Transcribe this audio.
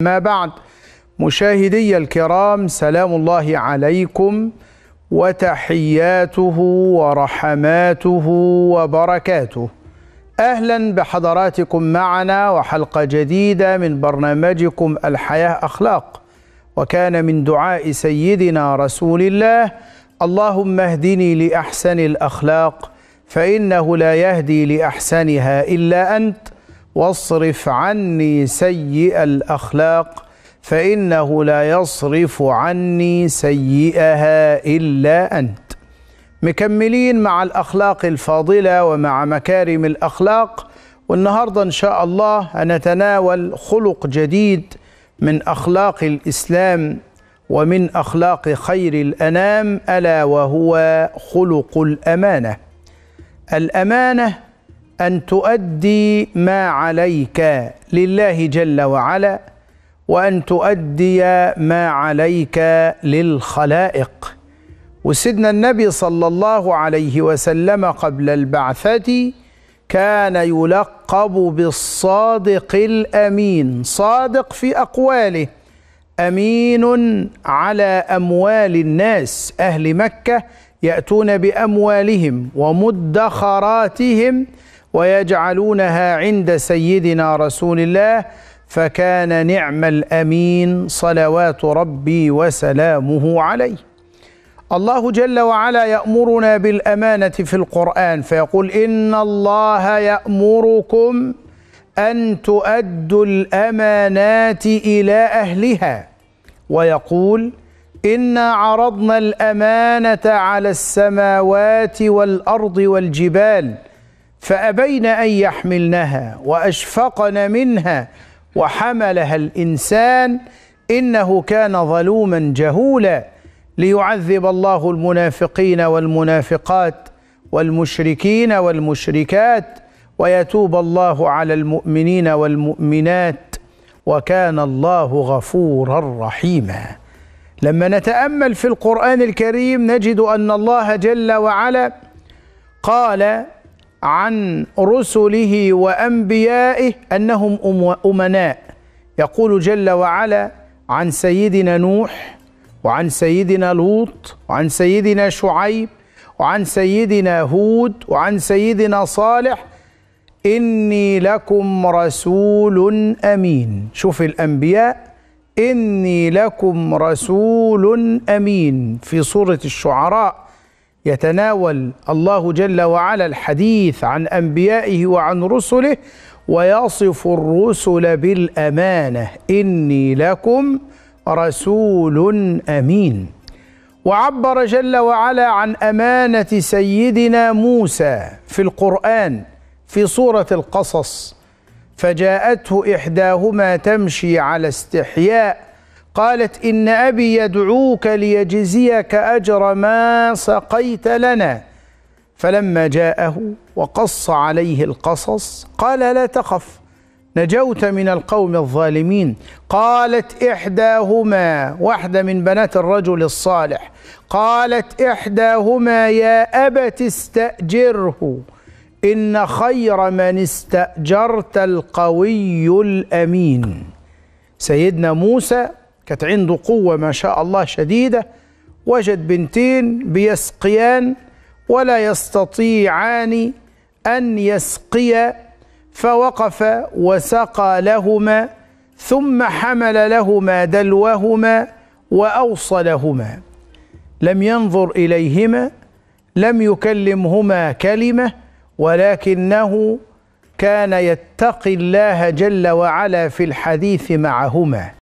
ما بعد مشاهدي الكرام سلام الله عليكم وتحياته ورحماته وبركاته أهلا بحضراتكم معنا وحلقة جديدة من برنامجكم الحياة أخلاق وكان من دعاء سيدنا رسول الله اللهم اهدني لأحسن الأخلاق فإنه لا يهدي لأحسنها إلا أنت واصرف عني سيء الاخلاق فانه لا يصرف عني سيئها الا انت مكملين مع الاخلاق الفاضله ومع مكارم الاخلاق والنهارده ان شاء الله هنتناول خلق جديد من اخلاق الاسلام ومن اخلاق خير الانام الا وهو خلق الامانه الامانه أن تؤدي ما عليك لله جل وعلا وأن تؤدي ما عليك للخلائق وسيدنا النبي صلى الله عليه وسلم قبل البعثة كان يلقب بالصادق الأمين صادق في أقواله أمين على أموال الناس أهل مكة يأتون بأموالهم ومدخراتهم ويجعلونها عند سيدنا رسول الله فكان نعم الامين صلوات ربي وسلامه عليه الله جل وعلا يامرنا بالامانه في القران فيقول ان الله يامركم ان تؤدوا الامانات الى اهلها ويقول انا عرضنا الامانه على السماوات والارض والجبال فأبين أن يحملنها وأشفقن منها وحملها الإنسان إنه كان ظلوما جهولا ليعذب الله المنافقين والمنافقات والمشركين والمشركات ويتوب الله على المؤمنين والمؤمنات وكان الله غفورا رحيما لما نتامل في القران الكريم نجد ان الله جل وعلا قال عن رسله وانبيائه انهم امناء يقول جل وعلا عن سيدنا نوح وعن سيدنا لوط وعن سيدنا شعيب وعن سيدنا هود وعن سيدنا صالح اني لكم رسول امين شوف الانبياء اني لكم رسول امين في سوره الشعراء يتناول الله جل وعلا الحديث عن انبيائه وعن رسله ويصف الرسل بالامانه اني لكم رسول امين وعبر جل وعلا عن امانه سيدنا موسى في القران في سوره القصص فجاءته احداهما تمشي على استحياء قالت إن أبي يدعوك ليجزيك أجر ما سقيت لنا فلما جاءه وقص عليه القصص قال لا تخف نجوت من القوم الظالمين قالت إحداهما واحدة من بنات الرجل الصالح قالت إحداهما يا أبت استأجره إن خير من استأجرت القوي الأمين سيدنا موسى كانت عنده قوة ما شاء الله شديدة وجد بنتين بيسقيان ولا يستطيعان أن يسقيا فوقف وسقى لهما ثم حمل لهما دلوهما وأوصلهما لم ينظر إليهما لم يكلمهما كلمة ولكنه كان يتقي الله جل وعلا في الحديث معهما